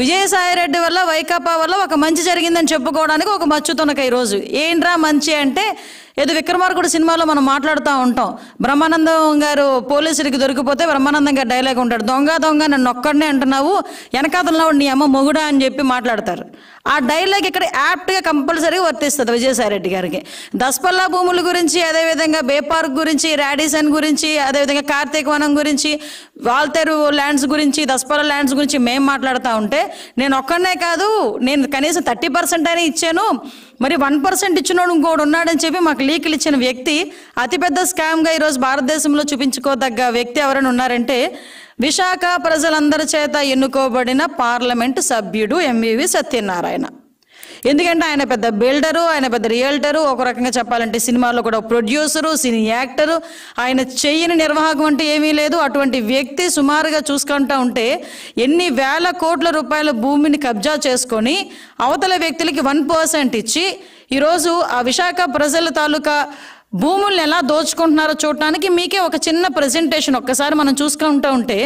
విజయసాయిరెడ్డి వల్ల వైకాపా వల్ల ఒక మంచి జరిగిందని చెప్పుకోవడానికి ఒక మచ్చుతునక ఈరోజు ఏంట్రా మంచి అంటే ఏదో విక్రమార్కుడు సినిమాలో మనం మాట్లాడుతూ ఉంటాం బ్రహ్మానందం గారు పోలీసులకి దొరికిపోతే బ్రహ్మానందం గారు డైలాగ్ ఉంటాడు దొంగ దొంగ నన్ను ఒక్కడనే అంటున్నావు వెనకాతలో నీ అమ్మ మొగుడా అని చెప్పి మాట్లాడతారు ఆ డైలాగ్ ఇక్కడ యాప్ట్గా కంపల్సరీ వర్తిస్తుంది విజయసాయిరెడ్డి గారికి దస్పల్లా భూముల గురించి అదేవిధంగా బేపార్క్ గురించి ర్యాడీసన్ గురించి అదేవిధంగా కార్తీక వనం గురించి వాల్తేరు ల్యాండ్స్ గురించి దస్పల్లా ల్యాండ్స్ గురించి మేము మాట్లాడుతూ ఉంటే నేను ఒక్కనే కాదు నేను కనీసం థర్టీ పర్సెంట్ అయినా ఇచ్చాను మరి వన్ పర్సెంట్ ఇచ్చినోడు ఇంకోడు ఉన్నాడని చెప్పి మాకు లీకులు ఇచ్చిన వ్యక్తి అతిపెద్ద స్కామ్గా ఈరోజు భారతదేశంలో చూపించుకోదగ్గ వ్యక్తి ఎవరైనా ఉన్నారంటే విశాఖ ప్రజలందరి చేత ఎన్నుకోబడిన పార్లమెంటు సభ్యుడు ఎంవివి సత్యనారాయణ ఎందుకంటే ఆయన పెద్ద బిల్డరు ఆయన పెద్ద రియల్టరు ఒక రకంగా చెప్పాలంటే సినిమాలో కూడా ప్రొడ్యూసరు సినీ యాక్టరు ఆయన చెయ్యని నిర్వాహకం అంటే ఏమీ లేదు అటువంటి వ్యక్తి సుమారుగా చూసుకుంటా ఉంటే ఎన్ని వేల కోట్ల రూపాయల భూమిని కబ్జా చేసుకొని అవతల వ్యక్తులకి వన్ పర్సెంట్ ఇచ్చి ఈరోజు ఆ విశాఖ ప్రజల తాలూకా భూముల్ని ఎలా దోచుకుంటున్నారో చూడటానికి మీకే ఒక చిన్న ప్రజెంటేషన్ ఒక్కసారి మనం చూసుకుంటూ ఉంటే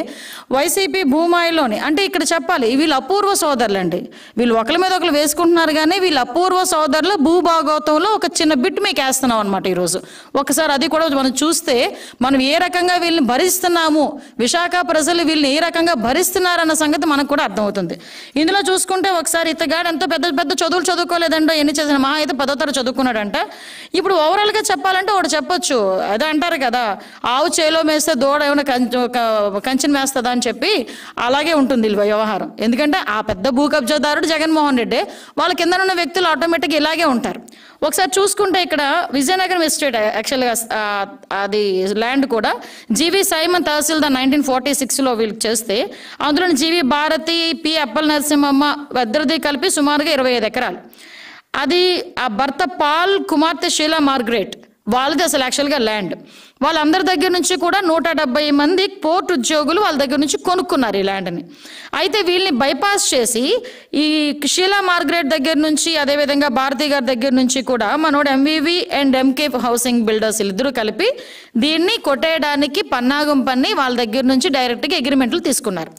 వైసీపీ భూమాయిలోని అంటే ఇక్కడ చెప్పాలి వీళ్ళు అపూర్వ సోదరులు అండి వీళ్ళు ఒకరి మీద ఒకరు వేసుకుంటున్నారు కానీ వీళ్ళు అపూర్వ సోదరులు భూభాగోతంలో ఒక చిన్న బిట్ మీకు వేస్తున్నాం అనమాట ఈరోజు ఒకసారి అది కూడా మనం చూస్తే మనం ఏ రకంగా వీళ్ళని భరిస్తున్నాము విశాఖ ప్రజలు వీళ్ళని ఏ రకంగా భరిస్తున్నారన్న సంగతి మనకు కూడా అర్థమవుతుంది ఇందులో చూసుకుంటే ఒకసారి ఇతగాడు ఎంతో పెద్ద పెద్ద చదువులు చదువుకోలేదండో ఎన్ని చేసిన మా అయితే పదో తరగతి చదువుకున్నాడంట ఇప్పుడు ఓవరాల్గా చెప్పాలి కావాలంటే ఒకటి చెప్పొచ్చు అదే అంటారు కదా ఆవు చేలో మేస్తే దూడ ఏమైనా కంచెను మేస్తుందా అని చెప్పి అలాగే ఉంటుంది వ్యవహారం ఎందుకంటే ఆ పెద్ద భూ కబ్జాదారుడు జగన్మోహన్ రెడ్డి వాళ్ళ కింద ఉన్న వ్యక్తులు ఆటోమేటిక్గా ఇలాగే ఉంటారు ఒకసారి చూసుకుంటే ఇక్కడ విజయనగరం ఎస్టేట్ యాక్చువల్గా అది ల్యాండ్ కూడా జీవి సైమన్ తహసీల్దార్ నైన్టీన్ ఫార్టీ సిక్స్లో వీళ్ళు చేస్తే అందులో జీవి భారతి పి అప్పల్ నరసింహమ్మ భద్రది కలిపి సుమారుగా ఇరవై ఐదు ఎకరాలు అది ఆ భర్త పాల్ కుమార్తె షీలా మార్గరేట్ వాళ్ళది అసలు యాక్చువల్గా ల్యాండ్ వాళ్ళందరి దగ్గర నుంచి కూడా నూట డెబ్బై మంది పోర్ట్ ఉద్యోగులు వాళ్ళ దగ్గర నుంచి కొనుక్కున్నారు ఈ ల్యాండ్ని అయితే వీళ్ళని బైపాస్ చేసి ఈ షీలా మార్గరెట్ దగ్గర నుంచి అదేవిధంగా భారతి గారి దగ్గర నుంచి కూడా మనోడు MVV and MK housing builders ఇద్దరు కలిపి దీన్ని కొట్టేయడానికి పన్నాగం పన్ని వాళ్ళ దగ్గర నుంచి డైరెక్ట్గా అగ్రిమెంట్లు తీసుకున్నారు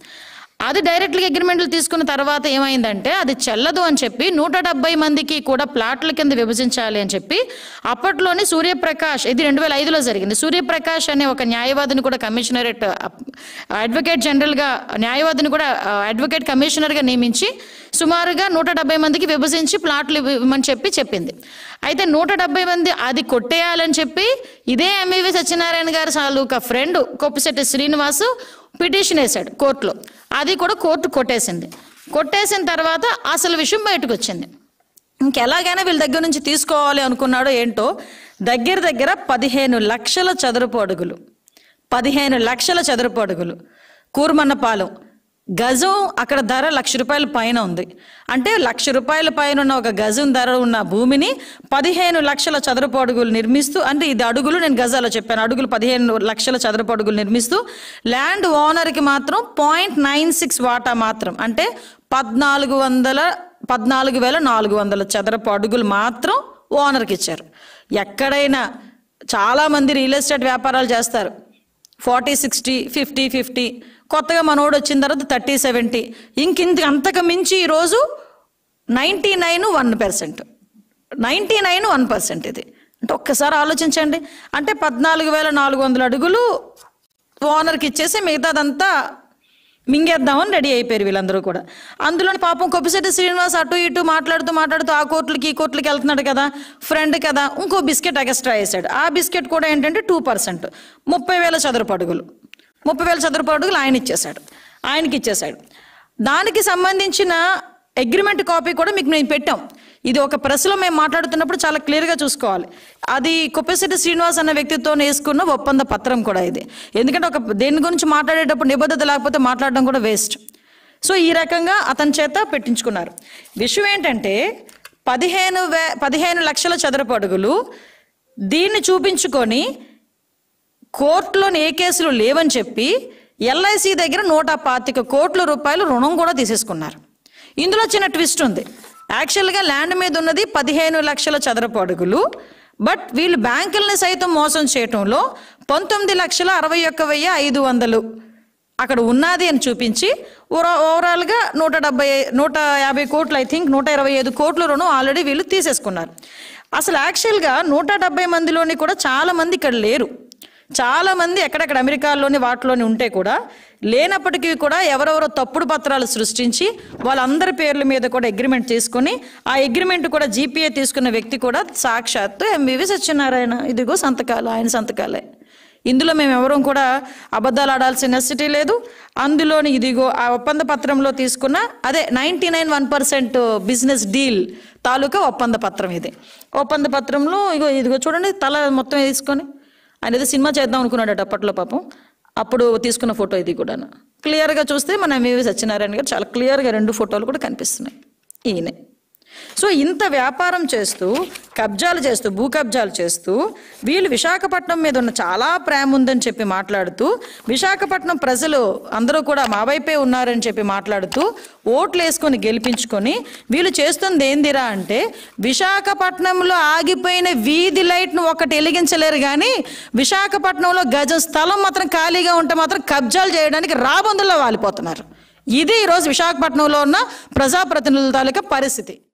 అది డైరెక్ట్గా అగ్రిమెంట్లు తీసుకున్న తర్వాత ఏమైందంటే అది చెల్లదు అని చెప్పి నూట డెబ్బై మందికి కూడా ప్లాట్ల కింద విభజించాలి అని చెప్పి అప్పట్లోనే సూర్యప్రకాష్ ఇది రెండు వేల ఐదులో జరిగింది సూర్యప్రకాష్ అనే ఒక న్యాయవాదిని కూడా కమిషనరేట్ అడ్వకేట్ జనరల్గా న్యాయవాదిని కూడా అడ్వకేట్ కమిషనర్గా నియమించి సుమారుగా నూట డెబ్బై మందికి విభజించి ప్లాట్లు ఇవ్వమని చెప్పి చెప్పింది అయితే నూట డెబ్బై మంది అది కొట్టేయాలని చెప్పి ఇదే ఎంవివి సత్యనారాయణ గారి ఒక ఫ్రెండ్ కొప్పిశెట్టి శ్రీనివాసు పిటిషన్ వేశాడు కోర్టులో అది కూడా కోర్టు కొట్టేసింది కొట్టేసిన తర్వాత అసలు విషయం బయటకు వచ్చింది ఇంకెలాగైనా వీళ్ళ దగ్గర నుంచి తీసుకోవాలి అనుకున్నాడో ఏంటో దగ్గర దగ్గర పదిహేను లక్షల చదరపు అడుగులు పదిహేను లక్షల చదరపు అడుగులు కూర్మన్నపాలెం గజం అక్కడ ధర లక్ష రూపాయల పైన ఉంది అంటే లక్ష రూపాయల పైన ఉన్న ఒక గజం ధర ఉన్న భూమిని పదిహేను లక్షల చదరపు అడుగులు నిర్మిస్తూ అంటే ఇది అడుగులు నేను గజాలో చెప్పాను అడుగులు పదిహేను లక్షల చదరపు అడుగులు నిర్మిస్తూ ల్యాండ్ ఓనర్కి మాత్రం పాయింట్ నైన్ సిక్స్ వాటా మాత్రం అంటే పద్నాలుగు వందల పద్నాలుగు వేల నాలుగు వందల చదరపు అడుగులు మాత్రం ఓనర్కి ఇచ్చారు ఎక్కడైనా చాలామంది రియల్ ఎస్టేట్ వ్యాపారాలు చేస్తారు ఫార్టీ సిక్స్టీ ఫిఫ్టీ ఫిఫ్టీ కొత్తగా మనోడు వచ్చిన తర్వాత థర్టీ సెవెంటీ ఇంత అంతకు మించి ఈరోజు ninety nine one percent ninety nine one percent ఇది అంటే ఒక్కసారి ఆలోచించండి అంటే పద్నాలుగు వేల నాలుగు వందల అడుగులు ఓనర్కి ఇచ్చేసి మిగతాదంతా మింగేద్దామని రెడీ అయిపోయారు వీళ్ళందరూ కూడా అందులోని పాపం కొప్పిశెట్టి శ్రీనివాస్ అటు ఇటు మాట్లాడుతూ మాట్లాడుతూ ఆ కోట్లకి ఈ కోట్లకి వెళ్తున్నాడు కదా ఫ్రెండ్ కదా ఇంకో బిస్కెట్ ఎక్స్ట్రా వేసాడు ఆ బిస్కెట్ కూడా ఏంటంటే టూ పర్సెంట్ ముప్పై వేల చదరపు అడుగులు ముప్పై వేల చదరపు అడుగులు ఆయన ఇచ్చేశాడు ఆయనకి ఇచ్చేశాడు దానికి సంబంధించిన అగ్రిమెంట్ కాపీ కూడా మీకు మేము పెట్టాం ఇది ఒక ప్రశ్నలో మేము మాట్లాడుతున్నప్పుడు చాలా క్లియర్గా చూసుకోవాలి అది కుప్పశెట్టి శ్రీనివాస్ అన్న వ్యక్తితో వేసుకున్న ఒప్పంద పత్రం కూడా ఇది ఎందుకంటే ఒక దేని గురించి మాట్లాడేటప్పుడు నిబద్ధత లేకపోతే మాట్లాడడం కూడా వేస్ట్ సో ఈ రకంగా అతని చేత పెట్టించుకున్నారు విషయం ఏంటంటే పదిహేను వే పదిహేను లక్షల చదరపు అడుగులు దీన్ని చూపించుకొని కోర్టులోని ఏ కేసులు లేవని చెప్పి ఎల్ఐసి దగ్గర నూట పాతిక కోట్ల రూపాయలు రుణం కూడా తీసేసుకున్నారు ఇందులో చిన్న ట్విస్ట్ ఉంది యాక్చువల్గా ల్యాండ్ మీద ఉన్నది పదిహేను లక్షల చదరపు అడుగులు బట్ వీళ్ళు బ్యాంకుల్ని సైతం మోసం చేయటంలో పంతొమ్మిది లక్షల అరవై ఒక్క వెయ్యి ఐదు వందలు అక్కడ ఉన్నది అని చూపించి ఓవరాల్గా నూట డెబ్బై నూట యాభై కోట్లు ఐ థింక్ నూట ఇరవై ఐదు కోట్ల రుణం ఆల్రెడీ వీళ్ళు తీసేసుకున్నారు అసలు యాక్చువల్గా నూట డెబ్బై మందిలోని కూడా చాలామంది ఇక్కడ లేరు చాలామంది ఎక్కడెక్కడ అమెరికాలోని వాటిలోని ఉంటే కూడా లేనప్పటికీ కూడా ఎవరెవరో తప్పుడు పత్రాలు సృష్టించి వాళ్ళందరి పేర్ల మీద కూడా అగ్రిమెంట్ తీసుకుని ఆ అగ్రిమెంట్ కూడా జీపీఏ తీసుకున్న వ్యక్తి కూడా సాక్షాత్తు ఎంవివి సత్యనారాయణ ఇదిగో సంతకాలు ఆయన సంతకాలే ఇందులో మేము ఎవరూ కూడా అబద్ధాలు ఆడాల్సిన నెసిటీ లేదు అందులోని ఇదిగో ఆ ఒప్పంద పత్రంలో తీసుకున్న అదే ninety nine one percent business deal తాలూకా ఒప్పంద పత్రం ఇది ఒప్పంద పత్రంలో ఇగో ఇదిగో చూడండి తల మొత్తం తీసుకొని ఆయన ఏదో సినిమా చేద్దాం అనుకున్నాడట అప్పట్లో పాపం అప్పుడు తీసుకున్న ఫోటో ఇది కూడా క్లియర్గా చూస్తే మన ఎంవివి సత్యనారాయణ గారు చాలా క్లియర్గా రెండు ఫోటోలు కూడా కనిపిస్తున్నాయి ఈయనే సో ఇంత వ్యాపారం చేస్తూ కబ్జాలు చేస్తూ భూ కబ్జాలు చేస్తూ వీళ్ళు విశాఖపట్నం మీద ఉన్న చాలా ప్రేమ ఉందని చెప్పి మాట్లాడుతూ విశాఖపట్నం ప్రజలు అందరూ కూడా మా వైపే ఉన్నారని చెప్పి మాట్లాడుతూ ఓట్లు వేసుకొని గెలిపించుకొని వీళ్ళు చేస్తుంది ఏందిరా అంటే విశాఖపట్నంలో ఆగిపోయిన వీధి లైట్ను ఒకటి వెలిగించలేరు కానీ విశాఖపట్నంలో గజం స్థలం మాత్రం ఖాళీగా ఉంటే మాత్రం కబ్జాలు చేయడానికి రాబందుల్లో వాలిపోతున్నారు ఇది ఈరోజు విశాఖపట్నంలో ఉన్న ప్రజాప్రతినిధుల తాలూకా పరిస్థితి